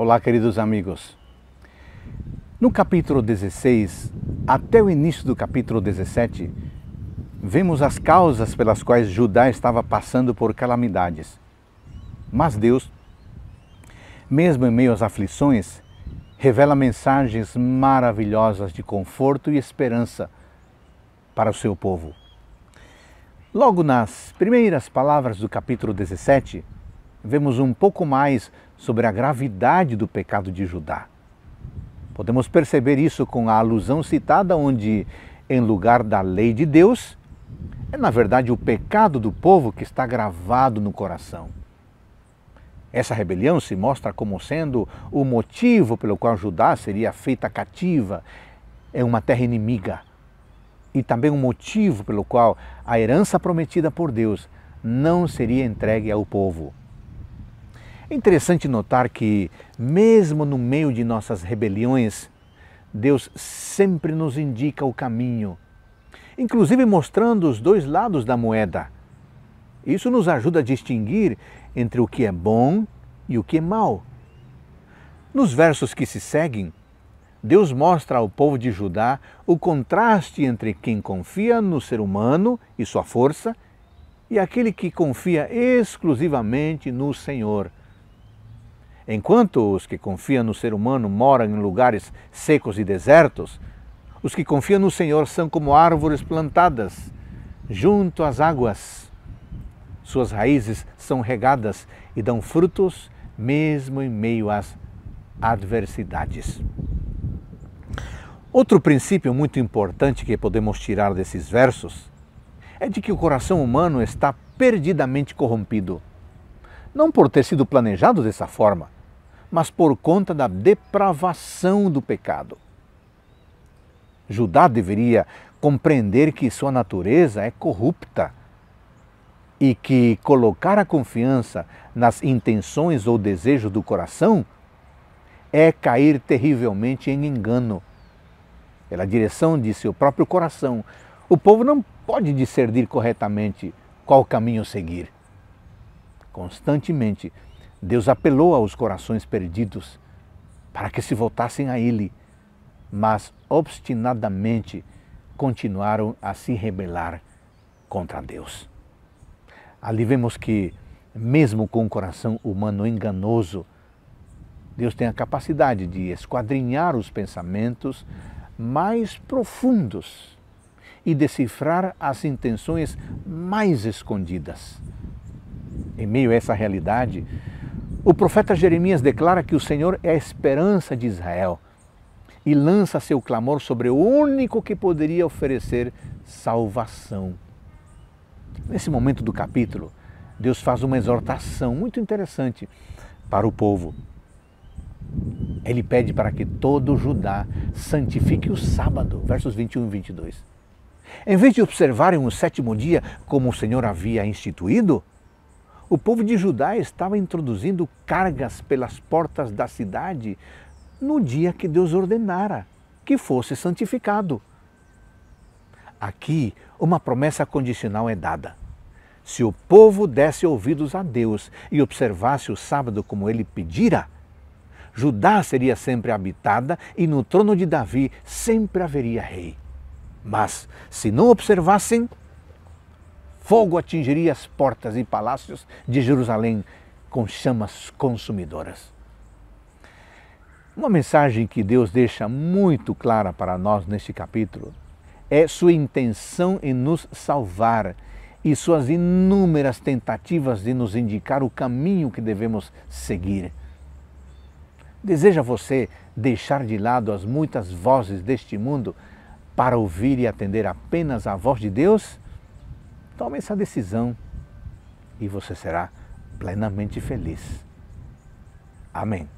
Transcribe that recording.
Olá, queridos amigos. No capítulo 16, até o início do capítulo 17, vemos as causas pelas quais Judá estava passando por calamidades. Mas Deus, mesmo em meio às aflições, revela mensagens maravilhosas de conforto e esperança para o seu povo. Logo nas primeiras palavras do capítulo 17, vemos um pouco mais sobre a gravidade do pecado de Judá. Podemos perceber isso com a alusão citada, onde, em lugar da lei de Deus, é na verdade o pecado do povo que está gravado no coração. Essa rebelião se mostra como sendo o motivo pelo qual Judá seria feita cativa em é uma terra inimiga e também um motivo pelo qual a herança prometida por Deus não seria entregue ao povo. É interessante notar que, mesmo no meio de nossas rebeliões, Deus sempre nos indica o caminho, inclusive mostrando os dois lados da moeda. Isso nos ajuda a distinguir entre o que é bom e o que é mal. Nos versos que se seguem, Deus mostra ao povo de Judá o contraste entre quem confia no ser humano e sua força e aquele que confia exclusivamente no Senhor. Enquanto os que confiam no ser humano moram em lugares secos e desertos, os que confiam no Senhor são como árvores plantadas junto às águas. Suas raízes são regadas e dão frutos mesmo em meio às adversidades. Outro princípio muito importante que podemos tirar desses versos é de que o coração humano está perdidamente corrompido. Não por ter sido planejado dessa forma, mas por conta da depravação do pecado. Judá deveria compreender que sua natureza é corrupta e que colocar a confiança nas intenções ou desejos do coração é cair terrivelmente em engano. Pela direção de seu próprio coração, o povo não pode discernir corretamente qual caminho seguir. Constantemente Deus apelou aos corações perdidos para que se voltassem a Ele, mas obstinadamente continuaram a se rebelar contra Deus. Ali vemos que, mesmo com o coração humano enganoso, Deus tem a capacidade de esquadrinhar os pensamentos mais profundos e decifrar as intenções mais escondidas. Em meio a essa realidade, o profeta Jeremias declara que o Senhor é a esperança de Israel e lança seu clamor sobre o único que poderia oferecer salvação. Nesse momento do capítulo, Deus faz uma exortação muito interessante para o povo. Ele pede para que todo Judá santifique o sábado, versos 21 e 22. Em vez de observarem o sétimo dia como o Senhor havia instituído, o povo de Judá estava introduzindo cargas pelas portas da cidade no dia que Deus ordenara que fosse santificado. Aqui, uma promessa condicional é dada. Se o povo desse ouvidos a Deus e observasse o sábado como ele pedira, Judá seria sempre habitada e no trono de Davi sempre haveria rei. Mas, se não observassem, fogo atingiria as portas e palácios de Jerusalém com chamas consumidoras. Uma mensagem que Deus deixa muito clara para nós neste capítulo é sua intenção em nos salvar e suas inúmeras tentativas de nos indicar o caminho que devemos seguir. Deseja você deixar de lado as muitas vozes deste mundo para ouvir e atender apenas a voz de Deus? Tome essa decisão e você será plenamente feliz. Amém.